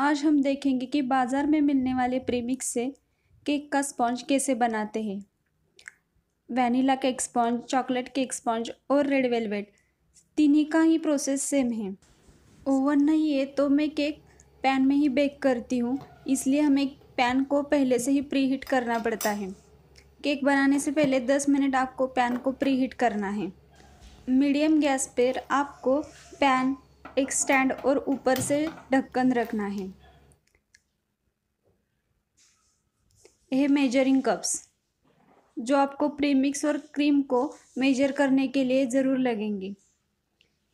आज हम देखेंगे कि बाज़ार में मिलने वाले प्रीमिक्स से केक का स्पॉन्ज कैसे बनाते हैं vanilla cake sponge chocolate cake sponge और रेड वेलवेट तीनों का ही प्रोसेस सेम है ओवन नहीं है तो मैं केक पैन में ही बेक करती हूँ इसलिए हमें पैन को पहले से ही प्री हीट करना पड़ता है केक बनाने से पहले दस मिनट आपको पैन को प्री हीट करना है मीडियम गैस पर आपको पैन एक स्टैंड और ऊपर से ढक्कन रखना है यह मेजरिंग कप्स जो आपको प्रीमिक्स और क्रीम को मेजर करने के लिए ज़रूर लगेंगे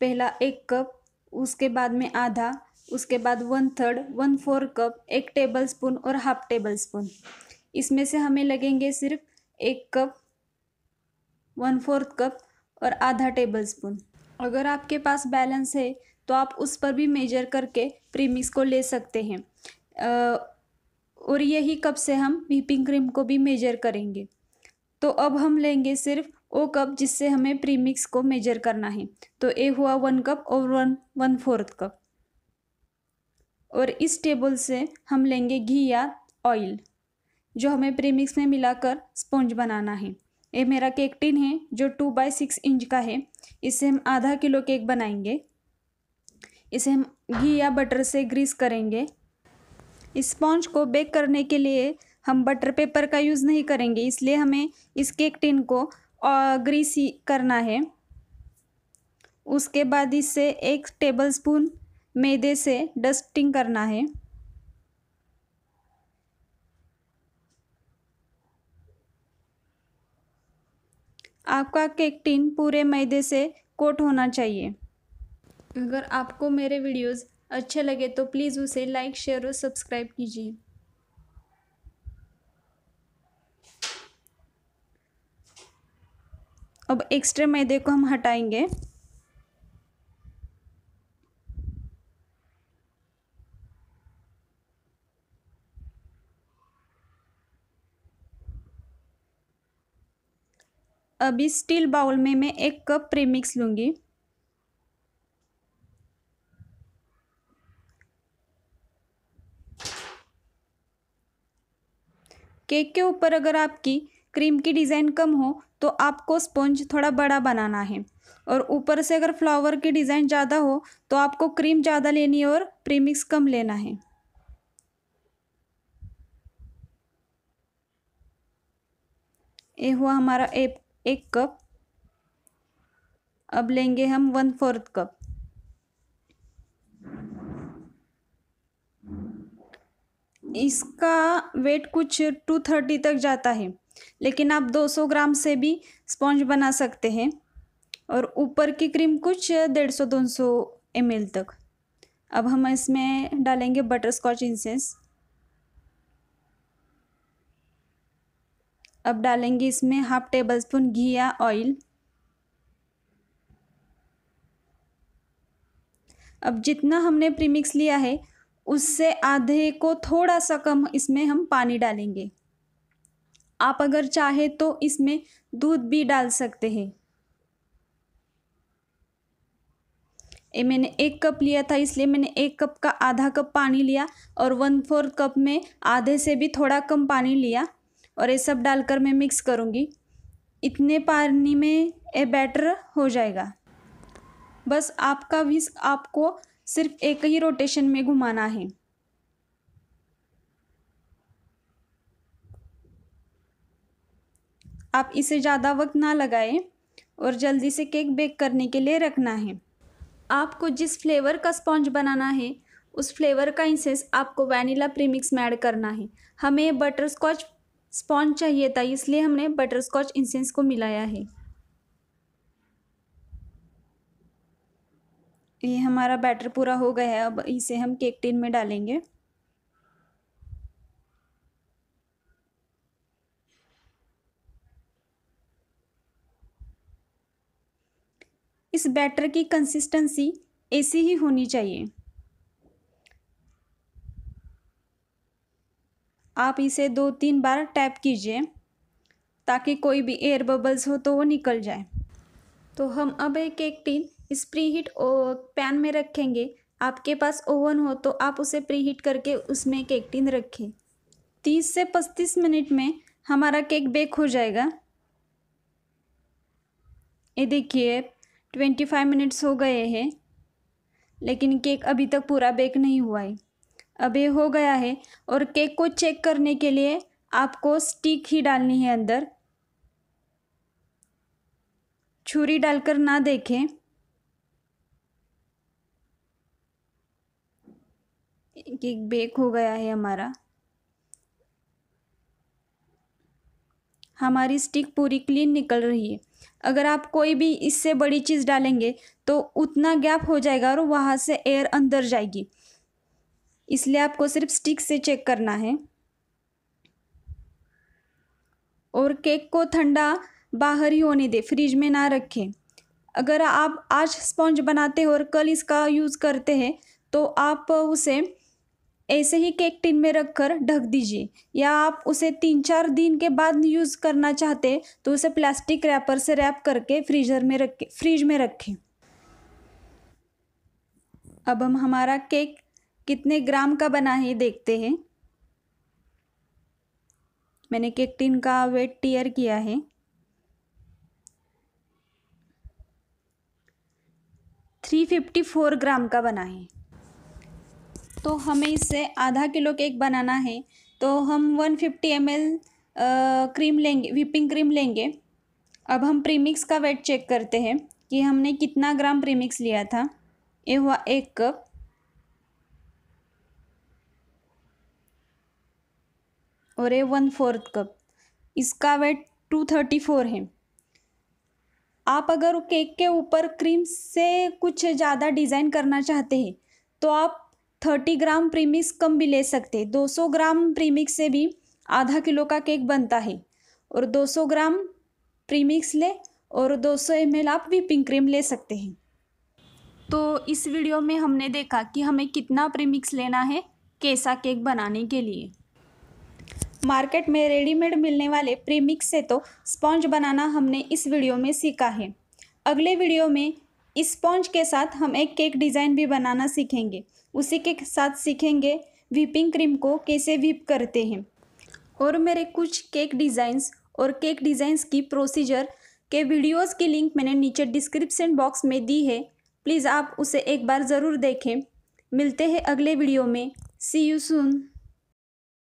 पहला एक कप उसके बाद में आधा उसके बाद one third one four cup एक टेबल स्पून और हाफ टेबल स्पून इसमें से हमें लगेंगे सिर्फ एक कप वन फोर्थ कप और आधा टेबल स्पून अगर आपके पास बैलेंस है तो आप उस पर भी मेजर करके प्रीमिक्स को ले सकते हैं और यही कप से हम व्हीपिंग क्रीम को भी मेजर करेंगे तो अब हम लेंगे सिर्फ ओ कप जिससे हमें प्रीमिक्स को मेजर करना है तो ए हुआ वन कप और वन वन फोर्थ कप और इस टेबल से हम लेंगे घी या ऑयल जो हमें प्रीमिक्स में मिलाकर स्पंज बनाना है ये मेरा केक टिन है जो टू बाई सिक्स इंच का है इससे हम आधा किलो केक बनाएंगे इसे हम घी या बटर से ग्रीस करेंगे स्पॉन्ज को बेक करने के लिए हम बटर पेपर का यूज़ नहीं करेंगे इसलिए हमें इस केक टिन को ग्रीस ही करना है उसके बाद इसे एक टेबलस्पून मैदे से डस्टिंग करना है आपका केक टिन पूरे मैदे से कोट होना चाहिए अगर आपको मेरे वीडियोस अच्छे लगे तो प्लीज़ उसे लाइक शेयर और सब्सक्राइब कीजिए अब एक्स्ट्रा मैदे को हम हटाएंगे अभी स्टील बाउल में मैं एक कप प्रीमिक्स लूँगी केक के ऊपर अगर आपकी क्रीम की डिज़ाइन कम हो तो आपको स्पंज थोड़ा बड़ा बनाना है और ऊपर से अगर फ्लावर की डिज़ाइन ज़्यादा हो तो आपको क्रीम ज़्यादा लेनी है और प्रीमिक्स कम लेना है ये हुआ हमारा एक एक कप अब लेंगे हम वन फोर्थ कप इसका वेट कुछ टू थर्टी तक जाता है लेकिन आप 200 ग्राम से भी स्पॉन्ज बना सकते हैं और ऊपर की क्रीम कुछ डेढ़ सौ दो सौ एम तक अब हम इसमें डालेंगे बटर स्कॉच इंसेंस अब डालेंगे इसमें हाफ टेबल स्पून घी या ऑयल अब जितना हमने प्रीमिक्स लिया है उससे आधे को थोड़ा सा कम इसमें हम पानी डालेंगे आप अगर चाहे तो इसमें दूध भी डाल सकते हैं ये मैंने एक कप लिया था इसलिए मैंने एक कप का आधा कप पानी लिया और वन फोर्थ कप में आधे से भी थोड़ा कम पानी लिया और ये सब डालकर मैं मिक्स करूँगी इतने पानी में ये बैटर हो जाएगा बस आपका भी आपको सिर्फ एक ही रोटेशन में घुमाना है आप इसे ज़्यादा वक्त ना लगाएं और जल्दी से केक बेक करने के लिए रखना है आपको जिस फ्लेवर का स्पॉन्ज बनाना है उस फ्लेवर का इंसेंस आपको वैनिला प्रीमिक्स में ऐड करना है हमें बटर स्कॉच स्पॉन्ज चाहिए था इसलिए हमने बटर स्कॉच इंसेंस को मिलाया है ये हमारा बैटर पूरा हो गया है अब इसे हम केक टिन में डालेंगे इस बैटर की कंसिस्टेंसी ऐसी ही होनी चाहिए आप इसे दो तीन बार टैप कीजिए ताकि कोई भी एयर बबल्स हो तो वो निकल जाए तो हम अब एक केक टिन स्प्री हीट और पैन में रखेंगे आपके पास ओवन हो तो आप उसे प्री हीट करके उसमें केक टिन रखें तीस से पच्चीस मिनट में हमारा केक बेक हो जाएगा ये देखिए ट्वेंटी फाइव मिनट्स हो गए हैं लेकिन केक अभी तक पूरा बेक नहीं हुआ है अब ये हो गया है और केक को चेक करने के लिए आपको स्टिक ही डालनी है अंदर छुरी डालकर ना देखें केक बेक हो गया है हमारा हमारी स्टिक पूरी क्लीन निकल रही है अगर आप कोई भी इससे बड़ी चीज़ डालेंगे तो उतना गैप हो जाएगा और वहाँ से एयर अंदर जाएगी इसलिए आपको सिर्फ स्टिक से चेक करना है और केक को ठंडा बाहर ही होने दे फ्रिज में ना रखें अगर आप आज स्पॉन्ज बनाते हो और कल इसका यूज़ करते हैं तो आप उसे ऐसे ही केक टिन में रखकर ढक दीजिए या आप उसे तीन चार दिन के बाद यूज़ करना चाहते तो उसे प्लास्टिक रैपर से रैप करके फ्रीजर में रखें फ्रीज में रखें अब हम हमारा केक कितने ग्राम का बना है देखते हैं मैंने केक टिन का वेट टीयर किया है थ्री फिफ्टी फोर ग्राम का बना है तो हमें इससे आधा किलो केक बनाना है तो हम one fifty M L cream लेंगे व्हिपिंग क्रीम लेंगे अब हम प्रीमिक्स का वेट चेक करते हैं कि हमने कितना ग्राम प्रीमिक्स लिया था ये हुआ एक कप और ये वन फोर्थ कप इसका वेट टू थर्टी फोर है आप अगर केक के ऊपर क्रीम से कुछ ज़्यादा डिज़ाइन करना चाहते हैं तो आप थर्टी ग्राम प्रीमिक्स कम भी ले सकते दो सौ ग्राम प्रीमिक्स से भी आधा किलो का केक बनता है और दो सौ ग्राम प्रीमिक्स ले और दो सौ एम एल आप व्हीपिंग क्रीम ले सकते हैं तो इस वीडियो में हमने देखा कि हमें कितना प्रीमिक्स लेना है कैसा केक बनाने के लिए मार्केट में रेडीमेड मिलने वाले प्रीमिक्स से तो स्पॉन्ज बनाना हमने इस वीडियो में सीखा है अगले वीडियो में इस स्पॉन्ज के साथ हम एक केक डिज़ाइन भी बनाना सीखेंगे उसी के साथ सीखेंगे व्हीपिंग क्रीम को कैसे व्हीप करते हैं और मेरे कुछ केक डिज़ाइंस और केक डिज़ाइंस की प्रोसीजर के वीडियोस की लिंक मैंने नीचे डिस्क्रिप्शन बॉक्स में दी है प्लीज़ आप उसे एक बार ज़रूर देखें मिलते हैं अगले वीडियो में सी यू सून